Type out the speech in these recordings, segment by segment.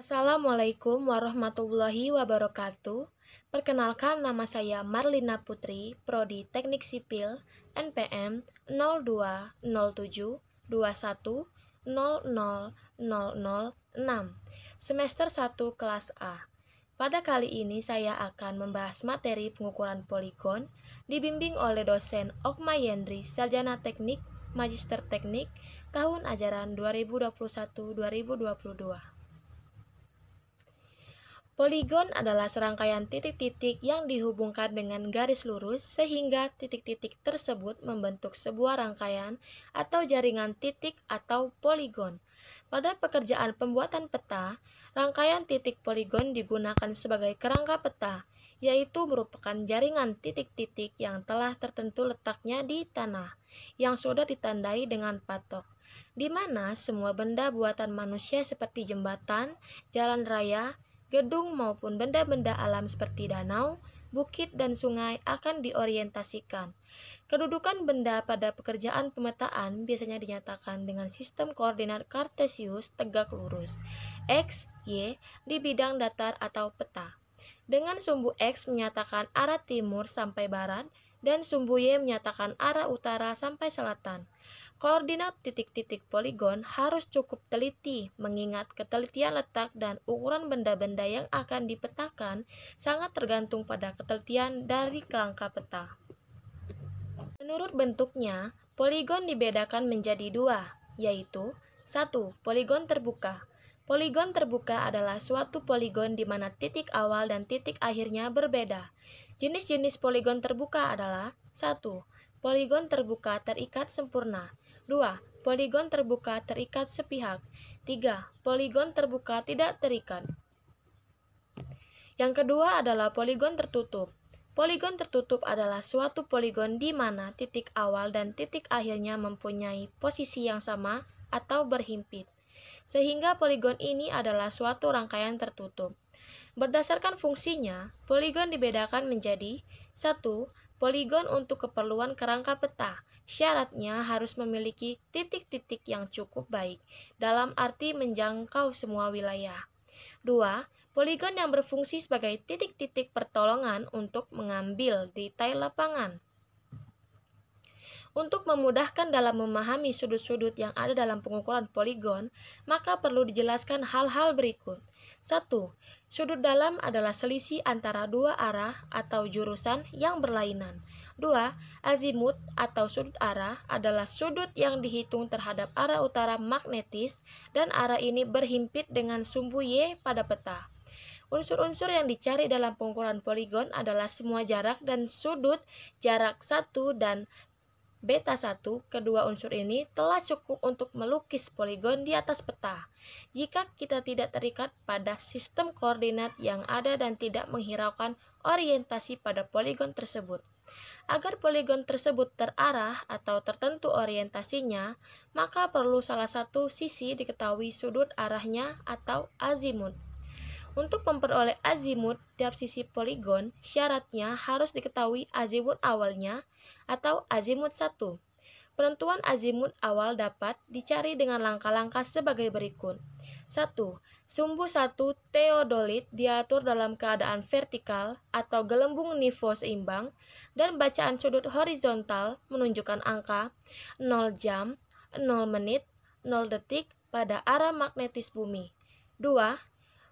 Assalamualaikum warahmatullahi wabarakatuh. Perkenalkan nama saya Marlina Putri, Prodi Teknik Sipil, NPM 0207 semester 1 kelas A. Pada kali ini saya akan membahas materi pengukuran poligon dibimbing oleh dosen Okma Yendri, Sarjana Teknik, Magister Teknik, tahun ajaran 2021-2022. Poligon adalah serangkaian titik-titik yang dihubungkan dengan garis lurus sehingga titik-titik tersebut membentuk sebuah rangkaian atau jaringan titik atau poligon. Pada pekerjaan pembuatan peta, rangkaian titik poligon digunakan sebagai kerangka peta, yaitu merupakan jaringan titik-titik yang telah tertentu letaknya di tanah, yang sudah ditandai dengan patok di mana semua benda buatan manusia seperti jembatan, jalan raya, gedung maupun benda-benda alam seperti danau, bukit, dan sungai akan diorientasikan. Kedudukan benda pada pekerjaan pemetaan biasanya dinyatakan dengan sistem koordinat kartesius tegak lurus, X, Y, di bidang datar atau peta. Dengan sumbu X menyatakan arah timur sampai barat, dan sumbu y menyatakan arah utara sampai selatan. Koordinat titik-titik poligon harus cukup teliti, mengingat ketelitian letak dan ukuran benda-benda yang akan dipetakan sangat tergantung pada ketelitian dari kerangka peta. Menurut bentuknya, poligon dibedakan menjadi dua, yaitu satu Poligon terbuka Poligon terbuka adalah suatu poligon di mana titik awal dan titik akhirnya berbeda. Jenis-jenis poligon terbuka adalah 1. Poligon terbuka terikat sempurna. 2. Poligon terbuka terikat sepihak. 3. Poligon terbuka tidak terikat. Yang kedua adalah poligon tertutup. Poligon tertutup adalah suatu poligon di mana titik awal dan titik akhirnya mempunyai posisi yang sama atau berhimpit sehingga poligon ini adalah suatu rangkaian tertutup. Berdasarkan fungsinya, poligon dibedakan menjadi satu, Poligon untuk keperluan kerangka peta. Syaratnya harus memiliki titik-titik yang cukup baik dalam arti menjangkau semua wilayah. 2. Poligon yang berfungsi sebagai titik-titik pertolongan untuk mengambil detail lapangan. Untuk memudahkan dalam memahami sudut-sudut yang ada dalam pengukuran poligon, maka perlu dijelaskan hal-hal berikut. 1. Sudut dalam adalah selisih antara dua arah atau jurusan yang berlainan. 2. Azimut atau sudut arah adalah sudut yang dihitung terhadap arah utara magnetis dan arah ini berhimpit dengan sumbu Y pada peta. Unsur-unsur yang dicari dalam pengukuran poligon adalah semua jarak dan sudut jarak 1 dan beta 1, kedua unsur ini telah cukup untuk melukis poligon di atas peta. Jika kita tidak terikat pada sistem koordinat yang ada dan tidak menghiraukan orientasi pada poligon tersebut. Agar poligon tersebut terarah atau tertentu orientasinya, maka perlu salah satu sisi diketahui sudut arahnya atau azimut. Untuk memperoleh azimut tiap sisi poligon, syaratnya harus diketahui azimut awalnya atau azimut 1. Penentuan azimut awal dapat dicari dengan langkah-langkah sebagai berikut. 1. Sumbu 1 teodolit diatur dalam keadaan vertikal atau gelembung nivo seimbang dan bacaan sudut horizontal menunjukkan angka 0 jam, 0 menit, 0 detik pada arah magnetis bumi. 2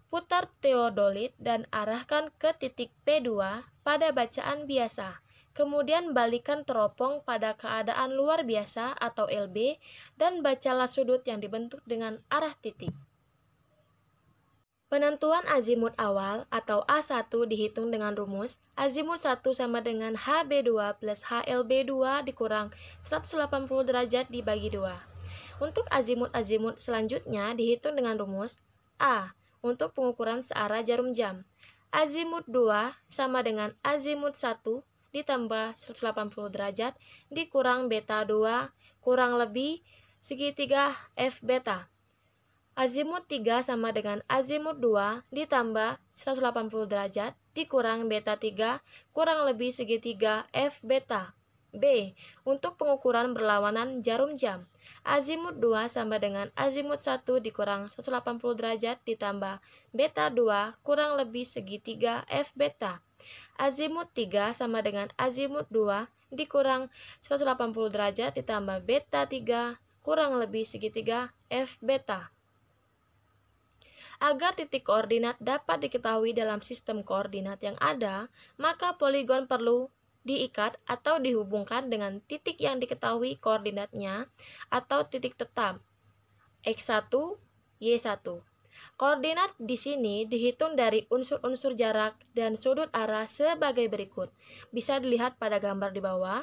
putar teodolit dan arahkan ke titik P2 pada bacaan biasa. Kemudian balikan teropong pada keadaan luar biasa atau LB dan bacalah sudut yang dibentuk dengan arah titik. Penentuan azimut awal atau A1 dihitung dengan rumus azimut 1 sama dengan HB2 plus HLB2 dikurang 180 derajat dibagi 2. Untuk azimut-azimut selanjutnya dihitung dengan rumus A untuk pengukuran searah jarum jam. Azimut 2 sama dengan azimut 1 ditambah 180 derajat dikurang beta 2 kurang lebih segitiga F beta. Azimut 3 sama dengan azimut 2 ditambah 180 derajat dikurang beta 3 kurang lebih segitiga F beta. B. Untuk pengukuran berlawanan jarum jam. Azimut 2 sama dengan azimut 1 dikurang 180 derajat ditambah beta 2 kurang lebih segitiga F beta. Azimut 3 sama dengan azimut 2 dikurang 180 derajat ditambah beta 3 kurang lebih segitiga F beta. Agar titik koordinat dapat diketahui dalam sistem koordinat yang ada, maka poligon perlu diikat atau dihubungkan dengan titik yang diketahui koordinatnya atau titik tetap X1, Y1. Koordinat di sini dihitung dari unsur-unsur jarak dan sudut arah sebagai berikut. Bisa dilihat pada gambar di bawah.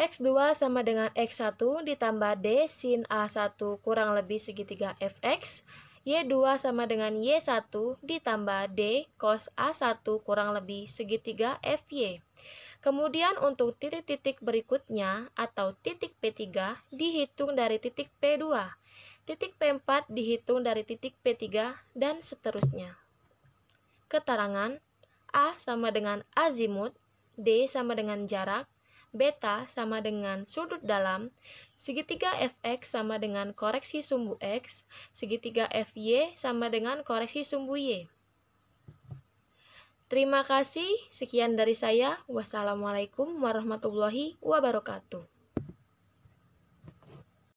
X2 sama dengan X1 ditambah D sin A1 kurang lebih segitiga Fx Y2 sama dengan Y1 ditambah D cos A1 kurang lebih segitiga FY. Kemudian untuk titik-titik berikutnya atau titik P3 dihitung dari titik P2, titik P4 dihitung dari titik P3, dan seterusnya. Keterangan A sama dengan azimut, D sama dengan jarak, beta sama dengan sudut dalam, segitiga fx sama dengan koreksi sumbu x, segitiga fy sama dengan koreksi sumbu y. Terima kasih, sekian dari saya. Wassalamualaikum warahmatullahi wabarakatuh.